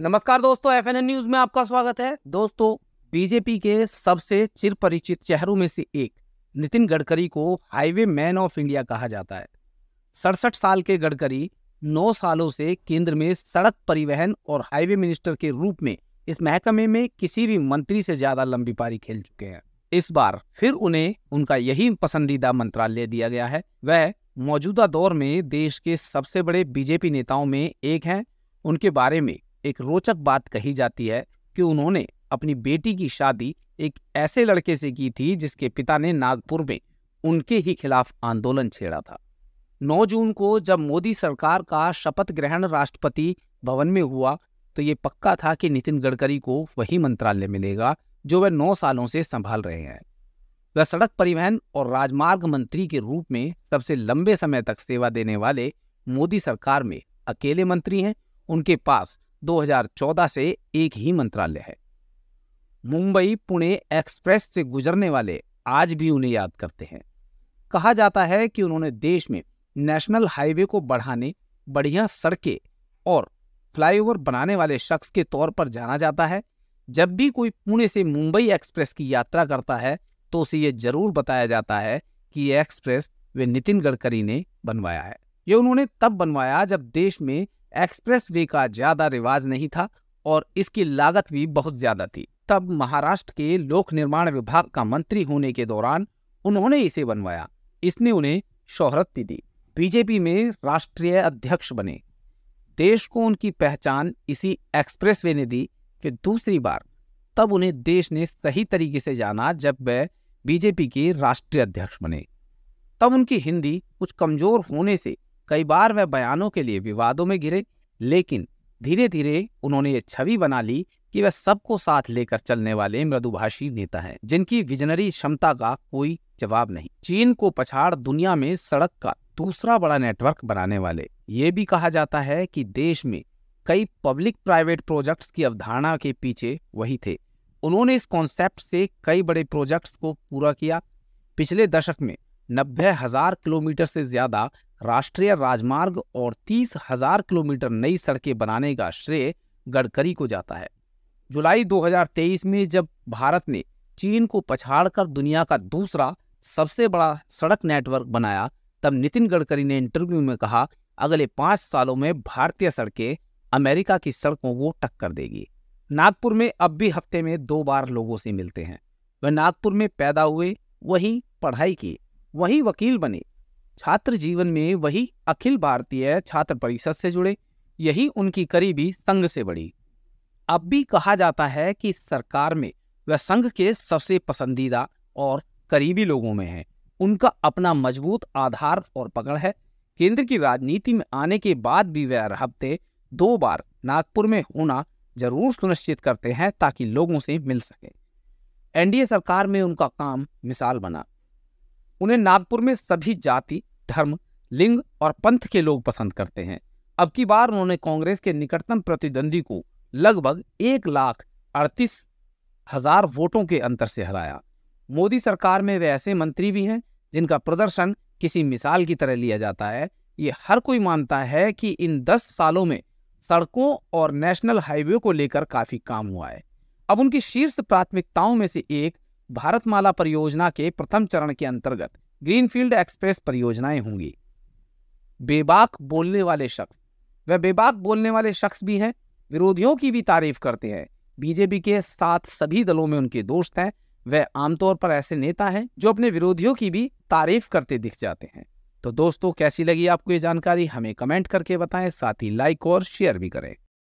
नमस्कार दोस्तों F news में आपका स्वागत है दोस्तों बीजेपी के सबसे चिरपरिचित चेहरों में से एक नितिन गडकरी को हाईवे मैन ऑफ इंडिया कहा जाता है सड़सठ साल के गडकरी नौ सालों से केंद्र में सड़क परिवहन और हाईवे मिनिस्टर के रूप में इस महकमे में किसी भी मंत्री से ज्यादा लंबी पारी खेल चुके हैं इस बार फिर उन्हें उनका यही पसंदीदा मंत्रालय दिया गया है वह मौजूदा दौर में देश के सबसे बड़े बीजेपी नेताओं में एक हैं उनके बारे में एक रोचक बात कही जाती है कि उन्होंने अपनी बेटी की शादी एक ऐसे लड़के से की थी जिसके पिता ने नागपुर में उनके ही खिलाफ आंदोलन छेड़ा था 9 जून को जब मोदी सरकार का शपथ ग्रहण राष्ट्रपति भवन में हुआ तो ये पक्का था कि नितिन गडकरी को वही मंत्रालय मिलेगा जो वह नौ सालों से संभाल रहे हैं वह सड़क परिवहन और राजमार्ग मंत्री के रूप में सबसे लंबे समय तक सेवा देने वाले मोदी सरकार में अकेले मंत्री हैं उनके पास 2014 से एक ही मंत्रालय है मुंबई पुणे एक्सप्रेस से गुजरने वाले आज भी उन्हें याद करते हैं कहा जाता है कि उन्होंने देश में नेशनल हाईवे को बढ़ाने बढ़िया सड़कें और फ्लाईओवर बनाने वाले शख्स के तौर पर जाना जाता है जब भी कोई पुणे से मुंबई एक्सप्रेस की यात्रा करता है तो उसे यह जरूर बताया जाता है कि ये एक्सप्रेस वे नितिन गडकरी ने बनवाया है ये उन्होंने तब बनवाया जब देश में एक्सप्रेस वे का ज़्यादा रिवाज नहीं था और इसकी लागत भी बहुत ज़्यादा थी तब महाराष्ट्र के लोक निर्माण विभाग का मंत्री होने के दौरान उन्होंने इसे बनवाया इसने उन्हें शोहरत भी दी बीजेपी में राष्ट्रीय अध्यक्ष बने देश को उनकी पहचान इसी एक्सप्रेस वे ने दी फिर दूसरी बार तब उन्हें देश ने सही तरीके से जाना जब वह बीजेपी के राष्ट्रीय अध्यक्ष बने तब उनकी हिंदी कुछ कमज़ोर होने से कई बार वह बयानों के लिए विवादों में घिरे लेकिन धीरे धीरे उन्होंने ये छवि बना ली कि वह सबको साथ लेकर चलने वाले मृदुभाषी नेता हैं जिनकी विजनरी क्षमता का कोई जवाब नहीं चीन को पछाड़ दुनिया में सड़क का दूसरा बड़ा नेटवर्क बनाने वाले ये भी कहा जाता है कि देश में कई पब्लिक प्राइवेट प्रोजेक्ट्स की अवधारणा के पीछे वही थे उन्होंने इस कॉन्सेप्ट से कई बड़े प्रोजेक्ट्स को पूरा किया पिछले दशक में नब्बे हजार किलोमीटर से ज्यादा राष्ट्रीय राजमार्ग और तीस हजार किलोमीटर नई सड़कें बनाने का श्रेय गडकरी को जाता है जुलाई 2023 में जब भारत ने चीन को पछाड़कर दुनिया का दूसरा सबसे बड़ा सड़क नेटवर्क बनाया तब नितिन गडकरी ने इंटरव्यू में कहा अगले पांच सालों में भारतीय सड़कें अमेरिका की सड़कों को टक्कर देगी नागपुर में अब भी हफ्ते में दो बार लोगों से मिलते हैं वह नागपुर में पैदा हुए वहीं पढ़ाई की वही वकील बने छात्र जीवन में वही अखिल भारतीय छात्र परिषद से जुड़े यही उनकी करीबी संघ से बढ़ी अब भी कहा जाता है कि सरकार में वह संघ के सबसे पसंदीदा और करीबी लोगों में है उनका अपना मजबूत आधार और पकड़ है केंद्र की राजनीति में आने के बाद भी वह हफ्ते दो बार नागपुर में होना जरूर सुनिश्चित करते हैं ताकि लोगों से मिल सके एनडीए सरकार में उनका काम मिसाल बना उन्हें नागपुर में सभी जाति धर्म लिंग और पंथ के लोग पसंद करते हैं अब की बार उन्होंने कांग्रेस के निकटतम प्रतिद्वंदी को लगभग एक लाख अड़तीस हजार वोटों के अंतर से हराया मोदी सरकार में वे ऐसे मंत्री भी हैं जिनका प्रदर्शन किसी मिसाल की तरह लिया जाता है ये हर कोई मानता है कि इन दस सालों में सड़कों और नेशनल हाईवे को लेकर काफी काम हुआ है अब उनकी शीर्ष प्राथमिकताओं में से एक भारतमाला परियोजना के प्रथम चरण के अंतर्गत ग्रीनफील्ड एक्सप्रेस परियोजनाएं होंगी बेबाक बोलने वाले शख्स वह बेबाक बोलने वाले शख्स भी हैं विरोधियों की भी तारीफ करते हैं बीजेपी के साथ सभी दलों में उनके दोस्त हैं वह आमतौर पर ऐसे नेता हैं जो अपने विरोधियों की भी तारीफ करते दिख जाते हैं तो दोस्तों कैसी लगी आपको ये जानकारी हमें कमेंट करके बताएं साथ ही लाइक और शेयर भी करें